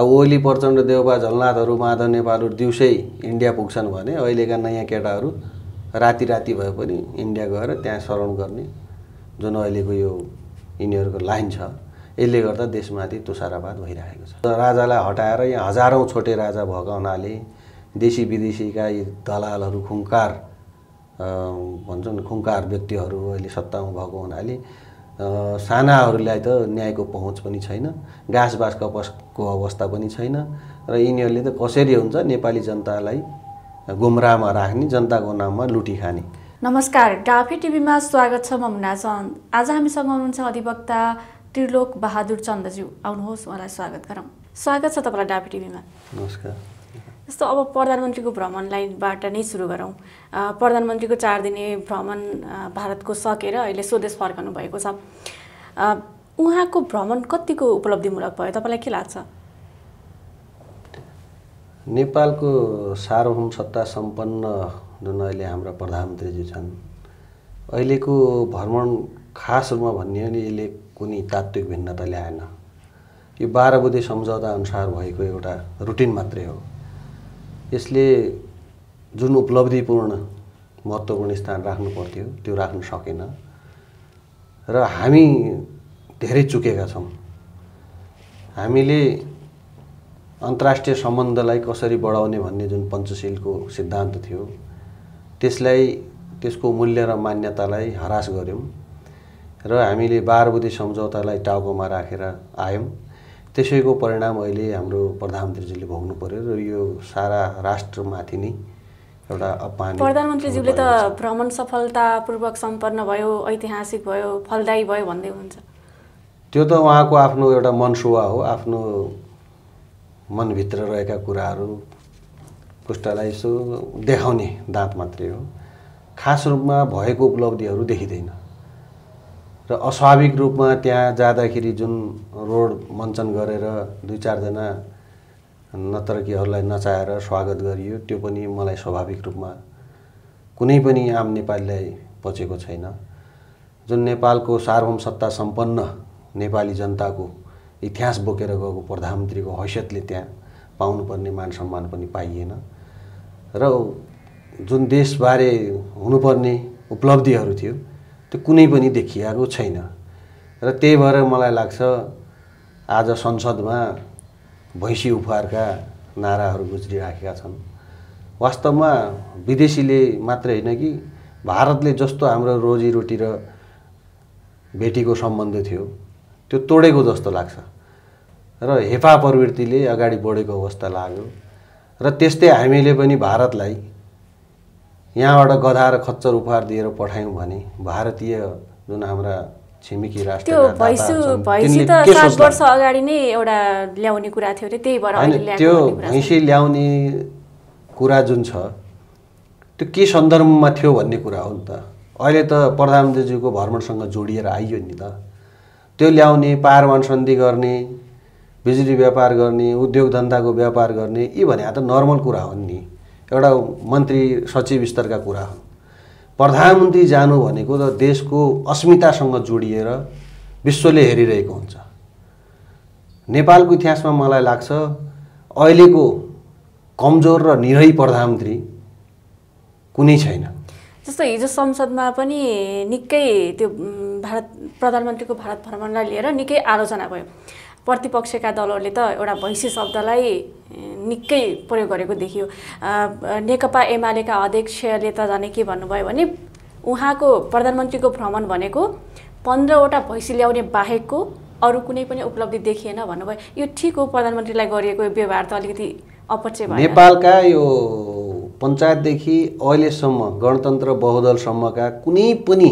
अब ओली प्रचण्ड देउबा झलनाथहरू माधव नेपालहरू दिउँसै इन्डिया पुग्छन् भने अहिलेका नयाँ केटाहरू राति राति भए पनि इन्डिया गएर त्यहाँ शरण गर्ने जुन अहिलेको यो यिनीहरूको लाइन छ यसले गर्दा देशमाथि तुषारापात भइरहेको छ राजालाई हटाएर यहाँ हजारौँ छोटे राजा भएको हुनाले देशी विदेशीका यी दलालहरू खुङ्कार भन्छन् खुङ्कार व्यक्तिहरू अहिले सत्तामा भएको हुनाले सानाहरूलाई त न्यायको पहुँच पनि छैन घाँस बाँस कपासको अवस्था पनि छैन र यिनीहरूले त कसरी हुन्छ नेपाली जनतालाई गुमरामा राख्ने जनताको नाममा लुटी खाने नमस्कार डाफी टिभीमा स्वागत छ मुना चन्द आज हामीसँग हुनुहुन्छ अधिवक्ता त्रिलोक बहादुर चन्दज्यू आउनुहोस् उहाँलाई स्वागत गरौँ स्वागत छ तपाईँलाई डाफी टिभीमा नमस्कार जस्तो अब प्रधानमन्त्रीको भ्रमणलाईबाट नै सुरु गरौँ प्रधानमन्त्रीको चार दिने भ्रमण भारतको सकेर अहिले स्वदेश फर्कनु भएको छ उहाँको भ्रमण कतिको उपलब्धिमूलक भयो तपाईँलाई के लाग्छ नेपालको सार्वभौम सत्ता सम्पन्न जुन अहिले हाम्रा प्रधानमन्त्रीजी छन् अहिलेको भ्रमण खास रूपमा भन्ने भने यसले कुनै तात्विक भिन्नता ल्याएन यो बाह्र बुधे सम्झौता अनुसार भएको एउटा रुटिन मात्रै हो यसले जुन उपलब्धिपूर्ण महत्त्वपूर्ण स्थान राख्नु पर्थ्यो त्यो राख्न सकेन र हामी धेरै चुकेका छौँ हामीले अन्तर्राष्ट्रिय सम्बन्धलाई कसरी बढाउने भन्ने जुन पञ्चशीलको सिद्धान्त थियो त्यसलाई त्यसको मूल्य र मान्यतालाई हरास गऱ्यौँ र हामीले बारबुदी सम्झौतालाई टाउकोमा राखेर आयौँ त्यसैको परिणाम अहिले हाम्रो प्रधानमन्त्रीजीले भोग्नु पर्यो र यो सारा राष्ट्रमाथि नै एउटा अपान प्रधानमन्त्रीज्यूले त भ्रमण सफलतापूर्वक सम्पन्न भयो ऐतिहासिक भयो फलदायी भयो भन्दै हुन्छ त्यो त उहाँको आफ्नो एउटा मनसुवा हो आफ्नो मनभित्र रहेका कुराहरू पुष्टलाई यसो देखाउने दाँत मात्रै हो खास रूपमा भएको उपलब्धिहरू देखिँदैन र अस्वाभाविक रूपमा त्यहाँ जाँदाखेरि जुन रोड मञ्चन गरेर दुई चारजना नतर्कीहरूलाई नचाएर स्वागत गरियो त्यो पनि मलाई स्वाभाविक रूपमा कुनै पनि आम नेपालीलाई पचेको छैन जुन नेपालको सार्वभौम सत्ता सम्पन्न नेपाली जनताको इतिहास बोकेर गएको प्रधानमन्त्रीको हैसियतले त्यहाँ पाउनुपर्ने मान सम्मान पनि पाइएन र जुन देशबारे हुनुपर्ने उपलब्धिहरू थियो त्यो कुनै पनि देखिएको छैन र त्यही भएर मलाई लाग्छ आज संसदमा भैँसी उपहारका नाराहरू गुज्रिराखेका छन् वास्तवमा विदेशीले मात्रै होइन कि भारतले जस्तो हाम्रो रोजीरोटी र बेटीको सम्बन्ध थियो त्यो तोडेको जस्तो लाग्छ र हेपा प्रवृत्तिले अगाडि बढेको अवस्था लाग्यो र त्यस्तै हामीले पनि भारतलाई यहाँबाट गधा र खच्चर उपहार दिएर पठायौँ भने भारतीय जुन हाम्रा छिमेकी राष्ट्र त्यो भैँसी ल्याउने कुरा जुन छ त्यो के सन्दर्भमा थियो भन्ने कुरा हो नि त अहिले त प्रधानमन्त्रीज्यूको भ्रमणसँग जोडिएर आइयो नि त त्यो ल्याउने पारवान सन्धि गर्ने बिजुली व्यापार गर्ने उद्योग धन्दाको व्यापार गर्ने यी भने त नर्मल कुरा हो नि एउटा मन्त्री सचिव स्तरका कुरा हो प्रधानमन्त्री जानु भनेको त देशको अस्मितासँग जोडिएर विश्वले हेरिरहेको हुन्छ नेपालको इतिहासमा मलाई लाग्छ अहिलेको कमजोर र निरही प्रधानमन्त्री कुनै छैन जस्तो हिजो संसदमा पनि निकै त्यो भारत प्रधानमन्त्रीको भारत भ्रमणलाई लिएर निकै आलोचना भयो प्रतिपक्षका दलहरूले त एउटा भैँसी शब्दलाई निकै प्रयोग गरेको देखियो नेकपा एमालेका अध्यक्षले त झन् के भन्नुभयो भने उहाँको प्रधानमन्त्रीको भ्रमण भनेको पन्ध्रवटा भैँसी ल्याउने बाहेकको अरू कुनै पनि उपलब्धि देखिएन भन्नुभयो यो ठिक हो प्रधानमन्त्रीलाई गरिएको व्यवहार त अलिकति अपचय भयो नेपालका यो पञ्चायतदेखि अहिलेसम्म गणतन्त्र बहुदलसम्मका कुनै पनि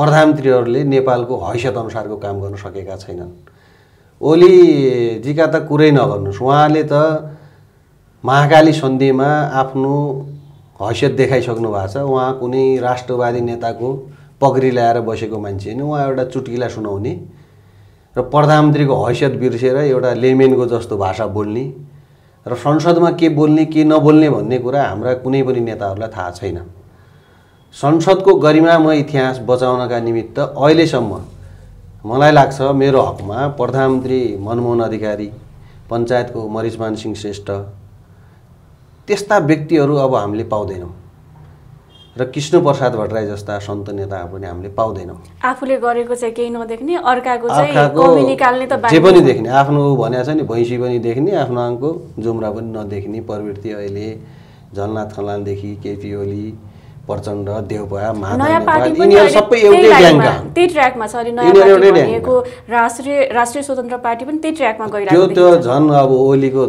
प्रधानमन्त्रीहरूले नेपालको हैसियत अनुसारको काम गर्न सकेका छैनन् ओलीजीका त कुरै नगर्नुहोस् उहाँले त महाकाली सन्धिमा आफ्नो हैसियत देखाइसक्नु भएको छ उहाँ कुनै राष्ट्रवादी नेताको पक्री ल्याएर बसेको मान्छे होइन उहाँ एउटा चुटकिला सुनाउने र प्रधानमन्त्रीको हैसियत बिर्सेर एउटा लेमेनको जस्तो भाषा बोल्ने र संसदमा के बोल्ने के नबोल्ने भन्ने कुरा हाम्रा कुनै पनि नेताहरूलाई थाहा छैन संसदको गरिमामय इतिहास बचाउनका निमित्त अहिलेसम्म मलाई लाग्छ मेरो हकमा प्रधानमन्त्री मनमोहन अधिकारी पञ्चायतको मरिजमान सिंह श्रेष्ठ त्यस्ता व्यक्तिहरू अब हामीले पाउँदैनौँ र कृष्ण प्रसाद भट्टराई जस्ता सन्त नेताहरू पनि हामीले पाउँदैनौँ आफूले गरेको चाहिँ केही नदेख्ने अर्काको जे पनि देख्ने आफ्नो भनेको छ नि भैँसी पनि देख्ने आफ्नो आङको जुम्रा पनि नदेख्ने प्रवृत्ति अहिले झलनाथ खलानदेखि केपी ओली प्रचण्ड देउपा राष्ट्रिय स्वतन्त्र पार्टी पनि त्यही ट्र्याकमा त्यो त झन् अब ओलीको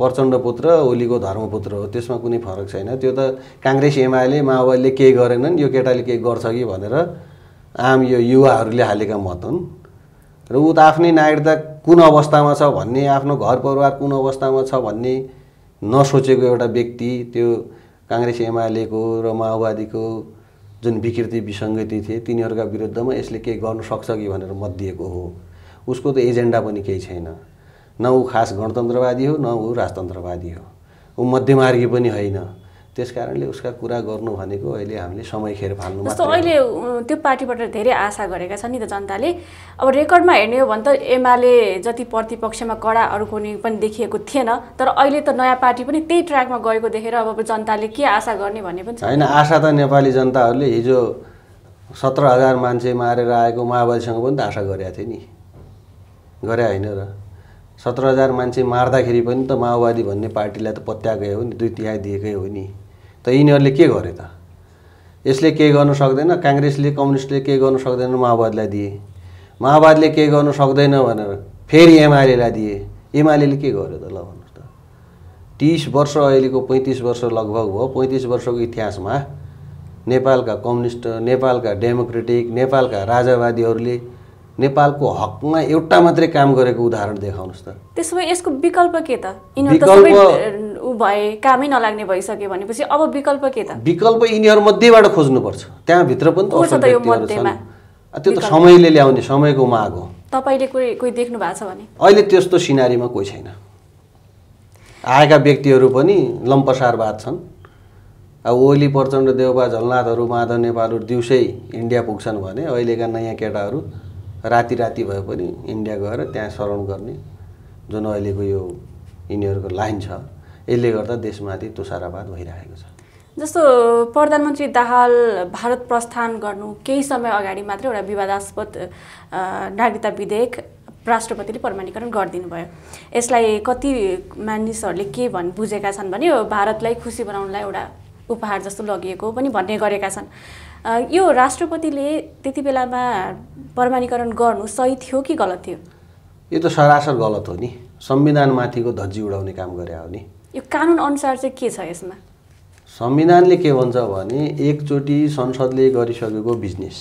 प्रचण्ड पुत्र ओलीको धर्मपुत्र हो त्यसमा कुनै फरक छैन त्यो त काङ्ग्रेस एमाले माओवादीले केही गरेनन् यो केटाले केही गर्छ कि भनेर आम यो युवाहरूले हालेका मत हुन् र ऊ त आफ्नै नागरिकता कुन अवस्थामा छ भन्ने आफ्नो घर परिवार कुन अवस्थामा छ भन्ने नसोचेको एउटा व्यक्ति त्यो काङ्ग्रेस एमालेको र माओवादीको जुन विकृति विसङ्गति थिए तिनीहरूका विरुद्धमा यसले केही गर्नु सक्छ कि भनेर मत दिएको हो उसको त एजेन्डा पनि केही छैन न ऊ खास गणतन्त्रवादी हो न ऊ राजतन्त्रवादी हो ऊ मध्यमार्गी पनि होइन त्यस कारणले उसका कुरा गर्नु भनेको अहिले हामीले समय खेर फाल्नु जस्तो अहिले त्यो पार्टीबाट धेरै आशा गरेका छन् नि त जनताले अब रेकर्डमा हेर्ने हो भने त एमाले जति प्रतिपक्षमा कडा अरू कुनै पनि देखिएको थिएन तर अहिले त नयाँ पार्टी पनि त्यही ट्र्याकमा गएको देखेर अब जनताले के आशा गर्ने भन्ने पनि होइन आशा त नेपाली जनताहरूले हिजो सत्र हजार मान्छे मारेर आएको माओवादीसँग पनि त आशा गरेका थिए नि गरे होइन र सत्र हजार मान्छे मार्दाखेरि पनि त माओवादी भन्ने पार्टीलाई त पत्याएकै हो नि दुई तिहाई दिएकै हो नि त यिनीहरूले के गरे त यसले के गर्न सक्दैन काङ्ग्रेसले कम्युनिस्टले के गर्नु सक्दैन माओवादीलाई दिए माओवादीले के गर्नु सक्दैन भनेर फेरि एमआलएलाई दिए एमआलएले के गर्यो त ल भन्नुहोस् त तिस वर्ष अहिलेको पैँतिस वर्ष लगभग भयो पैँतिस वर्षको इतिहासमा नेपालका कम्युनिस्ट नेपालका डेमोक्रेटिक नेपालका राजावादीहरूले नेपालको हकमा एउटा मात्रै काम गरेको उदाहरण देखाउनुहोस् त त्यसो भए यसको विकल्प के त विकल्प भए कामै नलाग्ने भइसक्यो भनेपछि अब विकल्प के त विकल्प यिनीहरू मध्येबाट खोज्नुपर्छ त्यहाँभित्र पनि त त्यो त समयले ल्याउने समयको माग हो तपाईँले कोही कोही देख्नु भएको छ भने अहिले त्यस्तो सिनारीमा कोही छैन आएका व्यक्तिहरू पनि लम्पसारवाद छन् अब ओली प्रचण्ड देउबा झलनाथहरू माधव नेपालहरू दिउँसै इन्डिया पुग्छन् भने अहिलेका नयाँ केटाहरू राति राति भए पनि इन्डिया गएर त्यहाँ शरण गर्ने जुन अहिलेको यो यिनीहरूको लाइन छ यसले गर्दा देशमाथि तुषारावाद भइरहेको छ जस्तो प्रधानमन्त्री दाहाल भारत प्रस्थान गर्नु केही समय अगाडि मात्रै एउटा विवादास्पद नागरिकता विधेयक राष्ट्रपतिले प्रमाणीकरण गरिदिनु भयो यसलाई कति मानिसहरूले के भन् बुझेका छन् भने भारतलाई खुसी बनाउनलाई एउटा उपहार जस्तो लगिएको पनि भन्ने गरेका छन् यो राष्ट्रपतिले त्यति बेलामा प्रमाणीकरण गर्नु सही थियो कि गलत थियो यो त सरासर गलत हो नि संविधानमाथिको धज्जी उडाउने काम गरे हो नि यो कानुन अनुसार चाहिँ के छ यसमा संविधानले के भन्छ भने एकचोटि संसदले गरिसकेको बिजनेस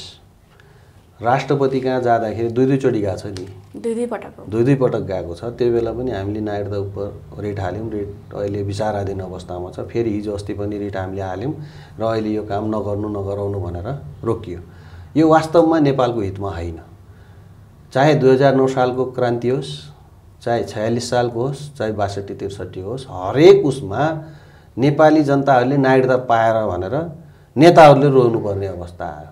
राष्ट्रपति कहाँ जाँदाखेरि दुई दुईचोटि गएको छ नि दुई दुई पटक दुई दुई पटक गएको छ त्यो बेला पनि हामीले नागरिकता उप रेट हाल्यौँ रेट अहिले विचाराधीन अवस्थामा छ फेरि हिजो अस्ति पनि रेट हामीले हाल्यौँ र अहिले यो काम नगर्नु नगराउनु भनेर रोकियो यो वास्तवमा नेपालको हितमा होइन चाहे दुई हजार नौ सालको क्रान्ति होस् चाहे छयालिस सालको होस् चाहे बासठी त्रिसठी होस् हरेक उसमा नेपाली जनताहरूले नागरिकता पाएर भनेर नेताहरूले रोज्नुपर्ने अवस्था आयो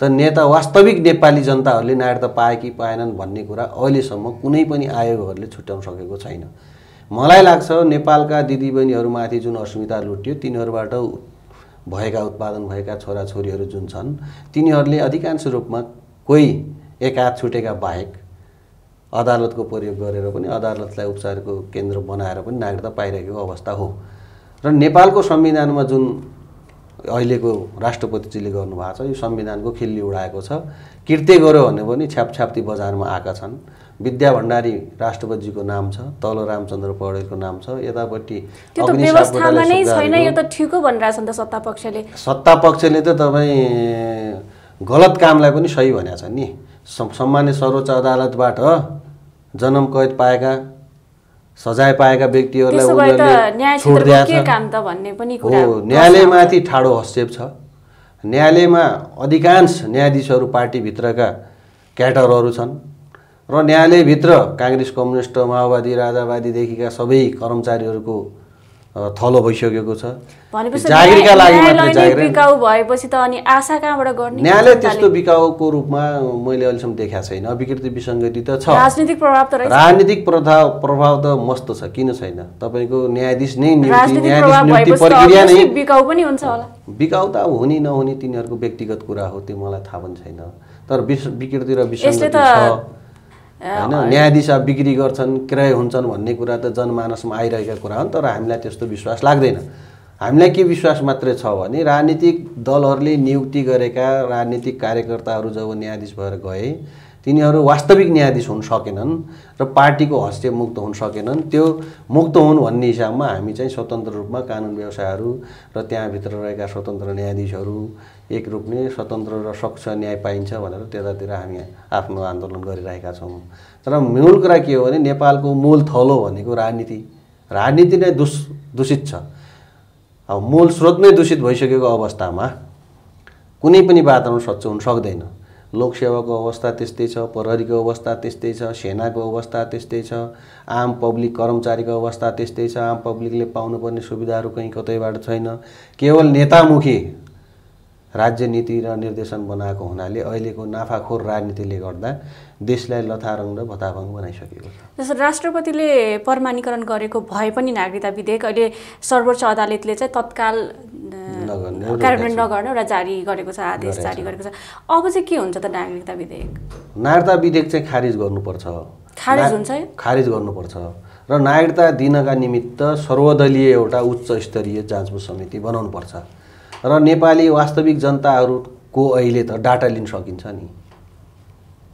त नेता वास्तविक नेपाली जनताहरूले नागरिकता पाए कि पाएनन् भन्ने कुरा अहिलेसम्म कुनै पनि आयोगहरूले छुट्याउन सकेको छैन मलाई लाग्छ नेपालका दिदीबहिनीहरूमाथि जुन अस्मिता लुट्यो तिनीहरूबाट भएका उत्पादन भएका छोराछोरीहरू जुन छन् तिनीहरूले अधिकांश रूपमा कोही एकाध छुटेका बाहेक अदालतको प्रयोग गरेर पनि अदालतलाई उपचारको केन्द्र बनाएर पनि नागरिकता पाइरहेको अवस्था हो र नेपालको संविधानमा जुन अहिलेको राष्ट्रपतिजीले गर्नुभएको छ यो संविधानको खिल्ली उडाएको छ कृत्य गऱ्यो भने पनि छ्यापछ्याप्ती बजारमा आएका छन् विद्या भण्डारी राष्ट्रपतिजीको नाम छ तल रामचन्द्र पौडेलको नाम छ यतापट्टि सत्ता पक्षले त तपाईँ गलत कामलाई पनि सही भनेको छ नि सम्मान्य सर्वोच्च अदालतबाट जन्म कैद पाएका सजाय पाएका व्यक्तिहरूलाई हो न्यायालयमाथि ठाडो हस्तक्षेप छ न्यायालयमा अधिकांश न्यायाधीशहरू पार्टीभित्रका क्याटरहरू छन् र न्यायालयभित्र काङ्ग्रेस कम्युनिस्ट माओवादी राजावादीदेखिका सबै कर्मचारीहरूको थलो भइसकेको छ जागिरका लागि बिकाउ भएपछि त अनि आशा कहाँबाट गर्ने न्यायालय त्यस्तो बिकाउको रूपमा मैले अहिलेसम्म देखाएको छैन अविकृति विसङ्गति त छ राजनीतिक प्रभाव त राजनीतिक प्रभाव प्रभाव त मस्त छ किन छैन तपाईँको न्यायाधीश नै न्यायाधीश नियुक्ति प्रक्रिया नै बिकाउ पनि हुन्छ होला बिकाउ त अब हुने नहुने तिनीहरूको व्यक्तिगत कुरा हो त्यो मलाई थाहा पनि छैन तर विकृति र विसङ्गति होइन न्यायाधीश अब बिक्री गर्छन् क्रय हुन्छन् भन्ने कुरा त जनमानसमा आइरहेका कुरा हो तर हामीलाई त्यस्तो विश्वास लाग्दैन हामीलाई के विश्वास मात्रै छ भने राजनीतिक दलहरूले नियुक्ति गरेका राजनीतिक कार्यकर्ताहरू जब न्यायाधीश भएर गए तिनीहरू वास्तविक न्यायाधीश हुन सकेनन् र पार्टीको हस्ते मुक्त हुन सकेनन् त्यो मुक्त हुन् भन्ने हिसाबमा हामी चाहिँ स्वतन्त्र रूपमा कानुन व्यवसायहरू र त्यहाँभित्र रहेका स्वतन्त्र न्यायाधीशहरू एक रूपले स्वतन्त्र र स्वच्छ न्याय पाइन्छ भनेर त्यतातिर हामी आफ्नो आन्दोलन गरिरहेका छौँ तर मूल कुरा के हो भने नेपालको मूल थलो भनेको राजनीति राजनीति नै दुष दूषित छ अब मूल स्रोत नै दूषित भइसकेको अवस्थामा कुनै पनि वातावरण स्वच्छ हुन सक्दैन लोकसेवाको अवस्था त्यस्तै छ प्रहरीको अवस्था त्यस्तै छ सेनाको अवस्था त्यस्तै छ आम पब्लिक कर्मचारीको अवस्था त्यस्तै छ आम पब्लिकले पाउनुपर्ने सुविधाहरू कहीँ कतैबाट छैन केवल नेतामुखी राज्य नीति र निर्देशन बनाएको हुनाले अहिलेको नाफाखोर राजनीतिले गर्दा देशलाई लथारङ र भताभङ बनाइसकेको छ जस्तो राष्ट्रपतिले प्रमाणीकरण गरेको भए पनि नागरिकता विधेयक अहिले सर्वोच्च अदालतले चाहिँ तत्काल कार्यान्वयन नगर्नु र जारी गरेको छ आदेश जारी गरेको छ अब चाहिँ के हुन्छ त नागरिकता विधेयक नागरिकता विधेयक चाहिँ खारिज गर्नुपर्छ खारिज हुन्छ खारिज गर्नुपर्छ र नागरिकता दिनका निमित्त सर्वदलीय एउटा उच्च स्तरीय जाँचबुझ समिति बनाउनुपर्छ र नेपाली वास्तविक जनताहरूको अहिले त डाटा लिन सकिन्छ नि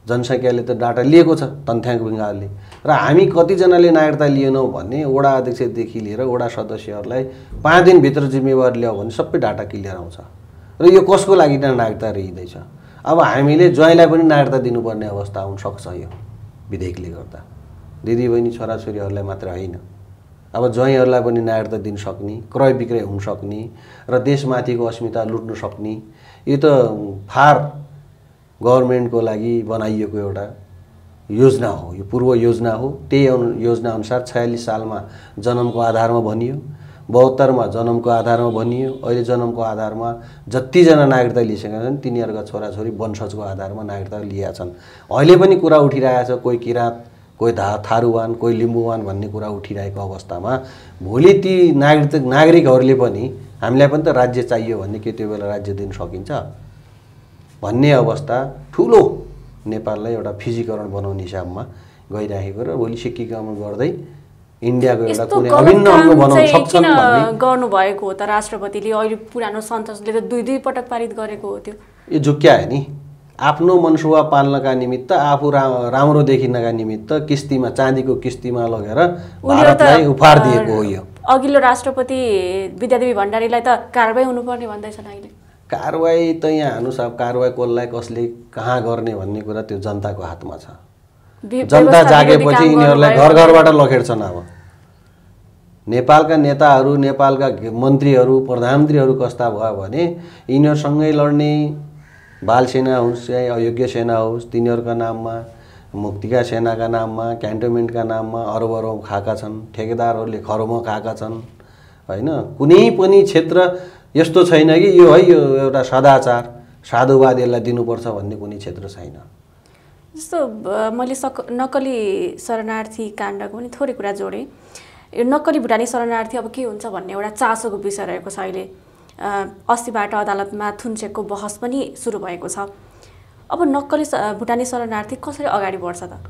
जनसङ्ख्याले त डाटा लिएको छ तथ्याङ्क विभागले र हामी कतिजनाले नागरिकता लिएनौँ भने वडा अध्यक्षदेखि लिएर वडा सदस्यहरूलाई पाँच दिनभित्र जिम्मेवारी ल्यायो भने सबै डाटा क्लियर आउँछ र यो कसको लागि त नागरिकता रहिँदैछ अब हामीले ज्वाइँलाई पनि नागरिकता दिनुपर्ने अवस्था सक्छ यो विधेयकले गर्दा दिदीबहिनी छोराछोरीहरूलाई मात्र होइन अब ज्वाइँहरूलाई पनि नागरिकता दिन सक्ने क्रय विक्रय हुन सक्ने र देशमाथिको अस्मिता लुट्न सक्ने यो त फार गभर्मेन्टको लागि बनाइएको एउटा योजना हो यो पूर्व योजना हो त्यही अनु योजनाअनुसार छयालिस सालमा जन्मको आधारमा भनियो बहत्तरमा जन्मको आधारमा भनियो अहिले जन्मको आधारमा जतिजना नागरिकता लिइसकेका छन् तिनीहरूका छोराछोरी वंशजको आधारमा नागरिकता लिएका छन् अहिले पनि कुरा उठिरहेछ कोही किराँत कोही धा थारुवान कोही लिम्बुवान भन्ने कुरा उठिरहेको अवस्थामा भोलि ती नागरिक नागरिकहरूले पनि हामीलाई पनि त राज्य चाहियो भन्ने के त्यो बेला राज्य दिन सकिन्छ भन्ने अवस्था ठुलो नेपाललाई एउटा फिजीकरण बनाउने हिसाबमा गइराखेको र भोलि सिक्किकरण गर्दै इन्डियाको एउटा कुनै अभिन्न अङ्ग बनाउन सक्छन् भन्ने गर्नुभएको हो त राष्ट्रपतिले अहिले पुरानो संसदले त दुई दुई पटक पारित गरेको हो त्यो यो झुक्क्यायो नि आफ्नो मनसुवा पाल्नका निमित्त आफू रा राम्रो देखिनका निमित्त किस्तीमा चाँदीको किस्तीमा लगेर भारतलाई उपहार दिएको हो यो अघिल्लो राष्ट्रपति विद्यादेवी भण्डारीलाई त कारवाही हुनुपर्ने भन्दैछन् अहिले कारवाही त यहाँ हेर्नुहोस् अब कारवाही कसलाई कसले कहाँ गर्ने भन्ने कुरा त्यो जनताको हातमा छ जनता जागेपछि यिनीहरूलाई घर घरबाट लखेड्छन् अब नेपालका नेताहरू नेपालका मन्त्रीहरू प्रधानमन्त्रीहरू कस्ता भयो भने यिनीहरूसँगै लड्ने बाल सेना होस् या अयोग्य सेना होस् तिनीहरूका नाममा मुक्तिका सेनाका नाममा क्यान्टोन्मेन्टका नाममा अरब अरब खाएका छन् ठेकेदारहरूले खरोमा खाएका छन् होइन कुनै पनि क्षेत्र यस्तो छैन कि यो है यो एउटा सदाचार साधुवाद यसलाई दिनुपर्छ भन्ने कुनै क्षेत्र छैन जस्तो मैले सक नक्कली शरणार्थी काण्डको पनि थोरै कुरा जोडेँ यो नक्कली भुटानी शरणार्थी अब के हुन्छ भन्ने एउटा चासोको विषय रहेको छ अहिले अस्तिबाट अदालतमा थुन्सेको बहस पनि सुरु भएको छ अब नक्कली भुटानी शरणार्थी कसरी अगाडि बढ्छ त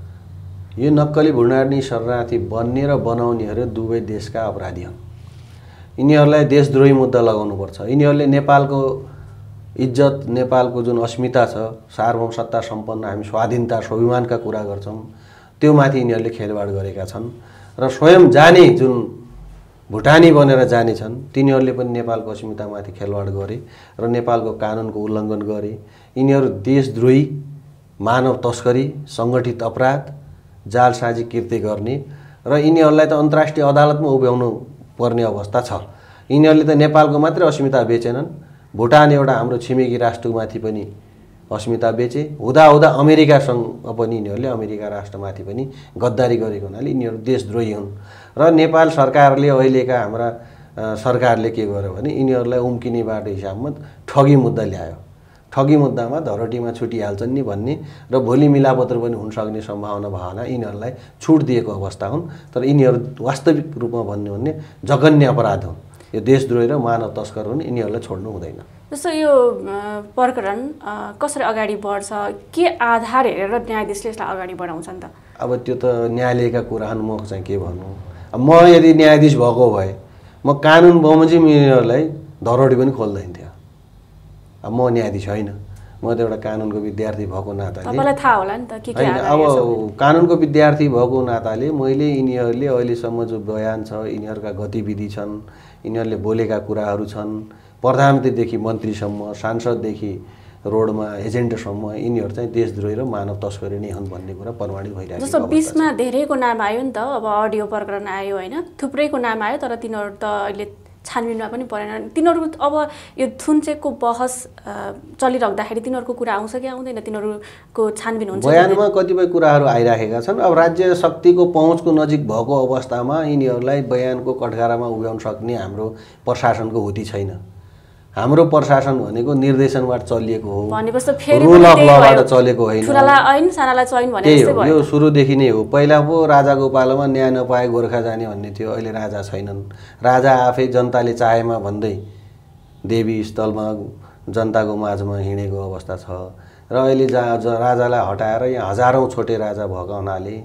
यो नक्कली भुटानी शरणार्थी बन्ने र बनाउनेहरू दुवै देशका अपराधी हुन् यिनीहरूलाई देशद्रोही मुद्दा लगाउनुपर्छ यिनीहरूले नेपालको इज्जत नेपालको जुन अस्मिता छ सार्वभौम सत्ता सम्पन्न हामी स्वाधीनता स्वाभिमानका कुरा गर्छौँ त्यो माथि यिनीहरूले खेलवाड गरेका छन् र स्वयं जाने जुन भुटानी बनेर जाने छन् तिनीहरूले पनि नेपालको अस्मितामाथि खेलवाड गरे र नेपालको कानुनको उल्लङ्घन गरे यिनीहरू देशद्रोही मानव तस्करी सङ्गठित अपराध जालसाजी कृत्य गर्ने र यिनीहरूलाई त अन्तर्राष्ट्रिय अदालतमा उभ्याउनु पर्ने अवस्था छ यिनीहरूले त नेपालको मात्रै अस्मिता बेचेनन् भुटान एउटा हाम्रो छिमेकी राष्ट्रमाथि पनि अस्मिता बेचे हुँदाहुँदा अमेरिकासँग पनि यिनीहरूले अमेरिका राष्ट्रमाथि पनि गद्दारी गरेको हुनाले यिनीहरू देशद्रोही हुन् र नेपाल सरकारले अहिलेका हाम्रा सरकारले के गर्यो भने यिनीहरूलाई उम्किने बाटो हिसाबमा ठगी मुद्दा ल्यायो ठगी मुद्दामा धरोटीमा छुटिहाल्छन् नि भन्ने र भोलि मिलापत्र पनि हुन सक्ने सम्भावना भावना यिनीहरूलाई छुट दिएको अवस्था हुन् तर यिनीहरू वास्तविक रूपमा भन्यो भने जघन्य अपराध हुन् यो देशद्रोही र मानव तस्कर हुन् यिनीहरूलाई छोड्नु हुँदैन जस्तो यो प्रकरण कसरी अगाडि बढ्छ के आधार हेरेर न्यायाधीशले यसलाई अगाडि बढाउँछन् त अब त्यो त न्यायालयका कुरा हुन् म चाहिँ के भनौँ म यदि न्यायाधीश भएको भए म कानुन बमोजिम यिनीहरूलाई धरोटी पनि खोल्दैन थिएँ म न्यायाधीश होइन म त एउटा कानुनको विद्यार्थी भएको नाताले थाहा होला नि त अब कानुनको विद्यार्थी भएको नाताले मैले यिनीहरूले अहिलेसम्म जो बयान छ यिनीहरूका गतिविधि छन् यिनीहरूले बोलेका कुराहरू छन् प्रधानमन्त्रीदेखि मन्त्रीसम्म सांसददेखि रोडमा एजेन्डसम्म यिनीहरू चाहिँ देशद्रोही र मानव तस्करी नै हुन् भन्ने कुरा प्रमाणित भइरहेको छ जस्तो बिचमा धेरैको नाम आयो नि त अब अडियो प्रकरण आयो होइन थुप्रैको नाम आयो तर तिनीहरू त अहिले छानबिनमा पनि परेन तिनीहरू अब यो थुनचेकको बहस चलिरहँदाखेरि तिनीहरूको कुरा आउँछ कि आउँदैन तिनीहरूको छानबिन हुन्छ बयानमा कतिपय कुराहरू आइराखेका छन् अब राज्य शक्तिको पहुँचको नजिक भएको अवस्थामा यिनीहरूलाई बयानको कठघारामा उभ्याउन सक्ने हाम्रो प्रशासनको हुती छैन हाम्रो प्रशासन भनेको निर्देशनबाट चलिएको हो रुल अफ लबाट चलेको होइन त्यही हो यो सुरुदेखि नै हो पहिला पो राजाको पालोमा न्याय नपाए गोर्खा जाने भन्ने थियो अहिले राजा छैनन् राजा आफै जनताले चाहेमा भन्दै देवी स्थलमा जनताको माझमा हिँडेको अवस्था छ र अहिले जहाँ राजालाई हटाएर यहाँ हजारौँ छोटे राजा भएको हुनाले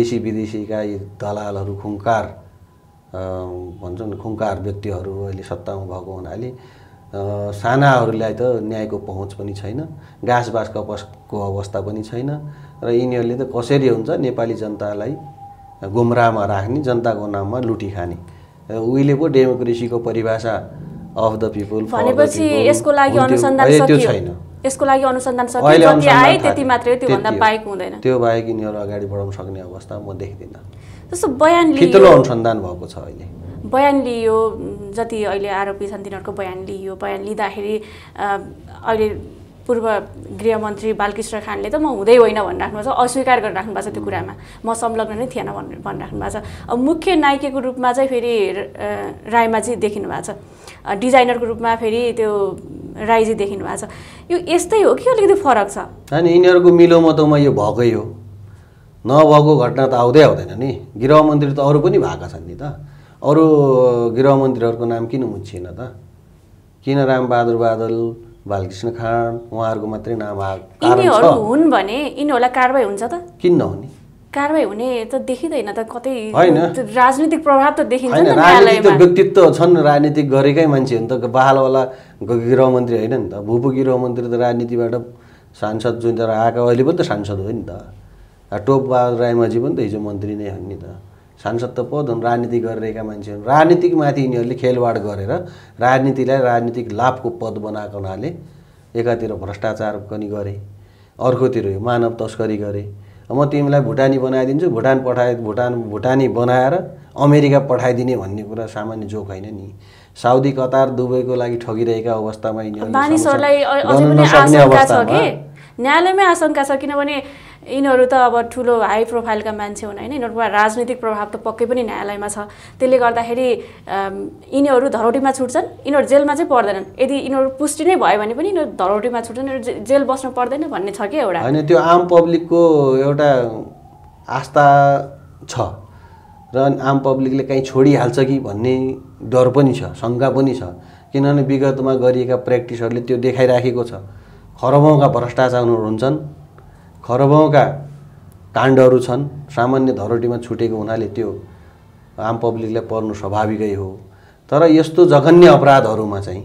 देशी विदेशीका यी दलालहरू खुङ्कार भन्छन् खुङ्कार व्यक्तिहरू अहिले सत्तामा भएको हुनाले सानाहरूलाई त न्यायको पहुँच पनि छैन घाँस बाँस कपसको अवस्था पनि छैन र यिनीहरूले त कसरी हुन्छ नेपाली जनतालाई गुमराहमा राख्ने जनताको नाममा लुटी खाने उहिले पो डेमोक्रेसीको परिभाषा अफ द पिपुल भनेपछि यसको लागि अनुसन्धान त्यो छैन यसको लागि अनुसन्धान सकियो जति आए त्यति मात्रै त्योभन्दा बाहेक हुँदैन त्यो बाहेक यिनीहरू अगाडि बढाउन सक्ने अवस्था म देख्दिनँ जस्तो बयान अनुसन्धान भएको छ अहिले बयान लियो जति अहिले आरोपी छन् तिनीहरूको बयान लिइयो बयान लिँदाखेरि अहिले पूर्व गृहमन्त्री बालकृष्ण खानले त म हुँदै होइन भनिराख्नु भएको छ अस्वीकार गरिराख्नु भएको छ त्यो कुरामा म संलग्न नै थिएन भनेर भनिराख्नु भएको छ अब मुख्य नायिकाको रूपमा चाहिँ फेरि रायमाझी देखिनु भएको छ डिजाइनरको रूपमा फेरि त्यो राईजी देखिनु भएको छ यो यस्तै हो कि अलिकति फरक छ अनि यिनीहरूको मिलो यो भएकै हो नभएको घटना त आउँदै आउँदैन नि गृहमन्त्री त अरू पनि भएका छन् नि त अरू गृहमन्त्रीहरूको नाम किन मुछिएन त किन रामबहादुर बादल बालकृष्ण खाँड उहाँहरूको मात्रै नाम आएको हुन् भने यिनीहरूलाई कारवाही हुन्छ त किन नहुने कारवाही हुने त देखिँदैन त कतै होइन राजनीतिक प्रभाव त देखिन्छ राजनीतिक व्यक्तित्व छन् राजनीतिक गरेकै मान्छे हो नि त बहालवाला गृहमन्त्री होइन नि त भूपू गृहमन्त्री त राजनीतिबाट सांसद जुन तर आएको अहिले पनि त सांसद हो नि त टोप बहादुर रायमाझी पनि त हिजो मन्त्री नै हो नि त सांसद त पो राजनीति गरिरहेका मान्छेहरू राजनीतिकमाथि यिनीहरूले खेलवाड गरेर राजनीतिलाई राजनीतिक लाभको पद बनाएको हुनाले एकातिर भ्रष्टाचार पनि गरे अर्कोतिर मानव तस्करी गरे म तिमीलाई भुटानी बनाइदिन्छु भुटान पठाए भुटान भुटानी बनाएर अमेरिका पठाइदिने भन्ने कुरा सामान्य जोक होइन नि साउदी कतार दुबईको लागि ठगिरहेका अवस्थामा यिनीहरू न्यायालयमै आशंका छ किनभने यिनीहरू त अब ठुलो हाई प्रोफाइलका मान्छे हुन् होइन यिनीहरूमा राजनीतिक प्रभाव त पक्कै पनि न्यायालयमा छ त्यसले गर्दाखेरि यिनीहरू धरोटीमा छुट्छन् यिनीहरू जेलमा चाहिँ पर्दैनन् यदि यिनीहरू पुष्टि नै भयो भने पनि यिनीहरू धरोटीमा छुट्छन् यिनीहरू जेल बस्नु पर्दैन भन्ने छ कि एउटा होइन त्यो आम पब्लिकको एउटा आस्था छ र आम पब्लिकले काहीँ छोडिहाल्छ कि भन्ने डर पनि छ शङ्का पनि छ किनभने विगतमा गरिएका प्र्याक्टिसहरूले त्यो देखाइराखेको छ खरबौँका भ्रष्टाचारहरू हुन्छन् खरबौँका काण्डहरू छन् सामान्य धरोटीमा छुटेको हुनाले त्यो आम पब्लिकलाई पर्नु स्वाभाविकै हो तर यस्तो जघन्य अपराधहरूमा चाहिँ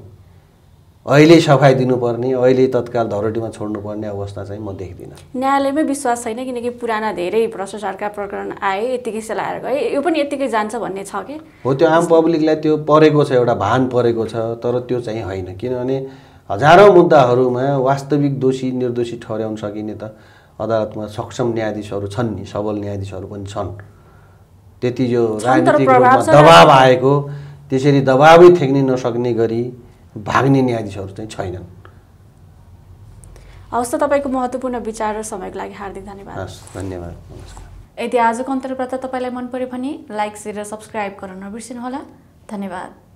अहिले सफाइ दिनुपर्ने अहिले तत्काल धरोटीमा छोड्नुपर्ने अवस्था चाहिँ म देख्दिनँ न्यायालयमै विश्वास छैन किनकि पुराना धेरै भ्रष्टाचारका प्रकरण आए यतिकै सेलाएर गए यो पनि यतिकै जान्छ भन्ने छ कि हो त्यो आम पब्लिकलाई त्यो परेको छ एउटा भान परेको छ तर त्यो चाहिँ होइन किनभने हजारौँ मुद्दाहरूमा वास्तविक दोषी निर्दोषी ठहर्याउन सकिने त अदालतमा सक्षम न्यायाधीशहरू छन् नि सबल न्यायाधीशहरू पनि छन् त्यति यो राजनीतिक रूपमा दबाब आएको त्यसरी दबाबै थ्याक्न नसक्ने गरी भाग्ने न्यायाधीशहरू चाहिँ छैनन् हवस् त तपाईँको महत्त्वपूर्ण विचार र समयको लागि हार्दिक धन्यवाद हस् धन्यवाद नमस्कार यदि आजको अन्तर्वार्ता तपाईँलाई मन पऱ्यो भने लाइक सेयर र सब्सक्राइब गर्न नबिर्सिनुहोला धन्यवाद